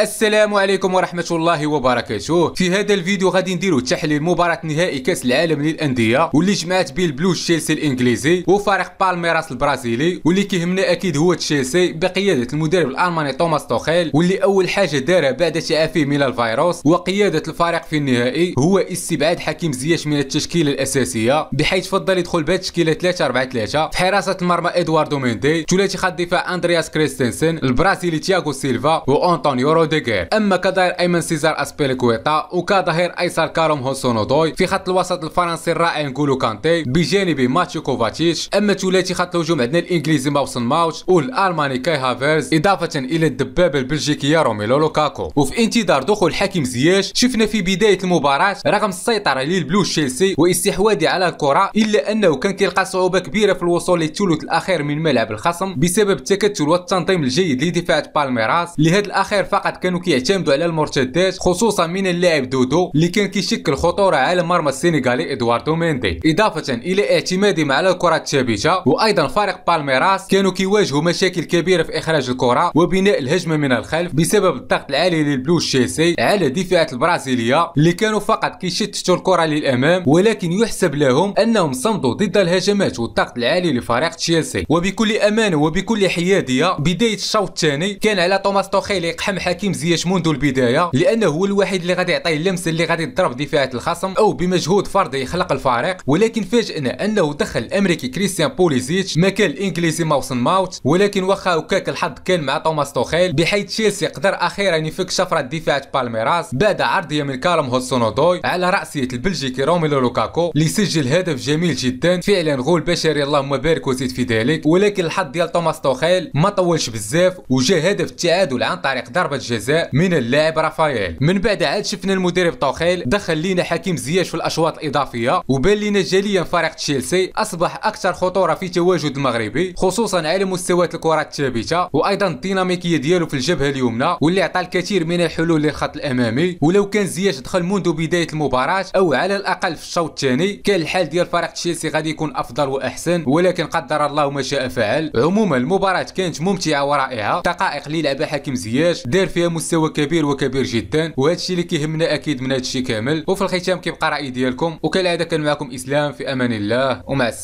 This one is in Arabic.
السلام عليكم ورحمة الله وبركاته في هذا الفيديو غادي نديرو تحليل مباراة نهائي كأس العالم للأندية واللي جمعت بين بلوز تشيلسي الإنجليزي وفريق بالميراس البرازيلي واللي كيهمنا أكيد هو تشيلسي بقيادة المدرب الألماني توماس توخيل واللي أول حاجة دارها بعد تعافيه من الفيروس وقيادة الفريق في النهائي هو استبعاد حكيم زياش من التشكيلة الأساسية بحيث فضل يدخل بها التشكيلة 3 4 3 في حراسة المرمى إدواردو ميندي ثلاثي خط الدفاع أندرياس كريستنسن البرازيلي تياغو سيلفا وأنطونيو روديغير اما كظهير ايمن سيزار اسبيليكويتا وكظهير ايسر كاروم هوسونودوي في خط الوسط الفرنسي الرائع نقولو كانتي بجانب ماتشو كوفاتيتش اما ثلاثي خط الهجوم عندنا الانجليزي ماوسن ماوتش والالماني كاي هافيرز اضافه الى الدبابه البلجيكيه روميلو لوكاكو وفي انتظار دخول حكيم زياش شفنا في بدايه المباراه رغم السيطره للبلو تشيلسي واستحواذه على الكره الا انه كان كيلقى صعوبه كبيره في الوصول للثلث الاخير من ملعب الخصم بسبب التكتل والتنظيم الجيد لدفاع بالميراس لهذا الاخير فقط كانوا كيعتمدوا على المرتدات خصوصا من اللاعب دودو اللي كان كيشكل خطوره على مرمى السنغالي ادواردو ميندي اضافه الى اعتمادهم على الكره الثابته وايضا فريق بالميراس كانوا كيواجهوا مشاكل كبيره في اخراج الكره وبناء الهجمه من الخلف بسبب الضغط العالي للبلو تشيلسي على دفاعات البرازيليه اللي كانوا فقط كيشتتوا الكره للامام ولكن يحسب لهم انهم صمدوا ضد الهجمات والضغط العالي لفريق تشيلسي وبكل امانه وبكل حياديه بدايه الشوط الثاني كان على توماس توخيل يقحم حكيم كريم زياش منذ البدايه لانه هو الوحيد اللي غادي يعطيه اللمسه اللي غادي تضرب دفاعات الخصم او بمجهود فردي يخلق الفريق ولكن فاجئنا انه دخل الامريكي كريستيان بوليزيتش مكان الانجليزي ماوسن ماوت ولكن واخا هكاك الحظ كان مع توماس توخيل بحيث تشيلسي قدر اخيرا يفك شفره دفاعات بالميراس بعد عرضيه من كارم هوتسونودوي على راسيه البلجيكي روميلو لوكاكو اللي سجل هدف جميل جدا فعلا غول بشري اللهم بارك وزيد في ذلك ولكن الحظ ديال توماس توخيل ما طولش بزاف وجا هدف التعادل عن طريق ضربه جزاء الجزاء من اللاعب رافائيل من بعد عاد شفنا المدرب طوخيل دخل لينا حكيم زياش في الاشواط الاضافيه وبان لينا جليا فريق تشيلسي اصبح اكثر خطوره في تواجد المغربي خصوصا على مستويات الكرات الثابته وايضا الديناميكيه ديالو في الجبهه اليمنى واللي عطى الكثير من الحلول للخط الامامي ولو كان زياش دخل منذ بدايه المباراه او على الاقل في الشوط الثاني كان الحال ديال فريق تشيلسي غادي يكون افضل واحسن ولكن قدر الله ما شاء فعل عموما المباراه كانت ممتعه ورائعه دقائق اللي لعبها حكيم زياش دار فيها مستوى كبير وكبير جدا وهذا الشيء اللي كيهمنا اكيد من هذا الشيء كامل وفي الختام كيبقى راي ديالكم وكالعاده كان معكم اسلام في امان الله ومع السلامه